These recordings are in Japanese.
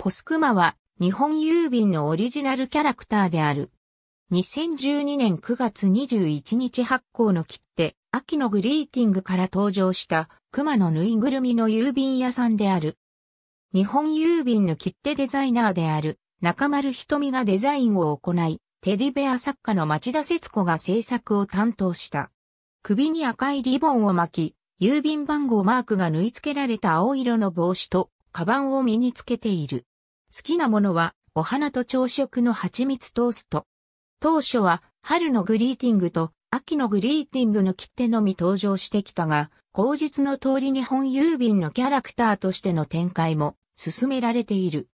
ポスクマは日本郵便のオリジナルキャラクターである。2012年9月21日発行の切手、秋のグリーティングから登場した熊のぬいぐるみの郵便屋さんである。日本郵便の切手デザイナーである中丸瞳がデザインを行い、テディベア作家の町田節子が制作を担当した。首に赤いリボンを巻き、郵便番号マークが縫い付けられた青色の帽子とカバンを身につけている。好きなものは、お花と朝食の蜂蜜トースト。当初は、春のグリーティングと、秋のグリーティングの切手のみ登場してきたが、後日の通り日本郵便のキャラクターとしての展開も進められている。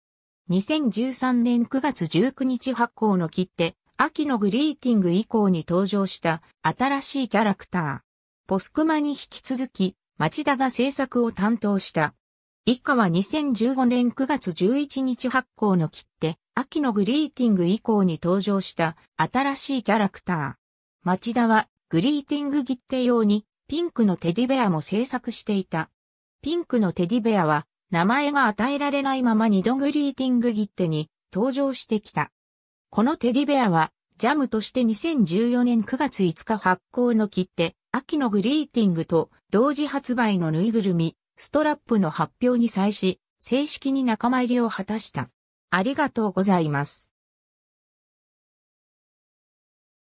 2013年9月19日発行の切手、秋のグリーティング以降に登場した新しいキャラクター。ポスクマに引き続き、町田が制作を担当した以下は2015年9月11日発行の切手、秋のグリーティング以降に登場した新しいキャラクター。町田はグリーティング切手用にピンクのテディベアも制作していた。ピンクのテディベアは名前が与えられないまま二度グリーティング切手に登場してきた。このテディベアはジャムとして2014年9月5日発行の切手、秋のグリーティングと同時発売のぬいぐるみ、ストラップの発表に際し、正式に仲間入りを果たした。ありがとうございます。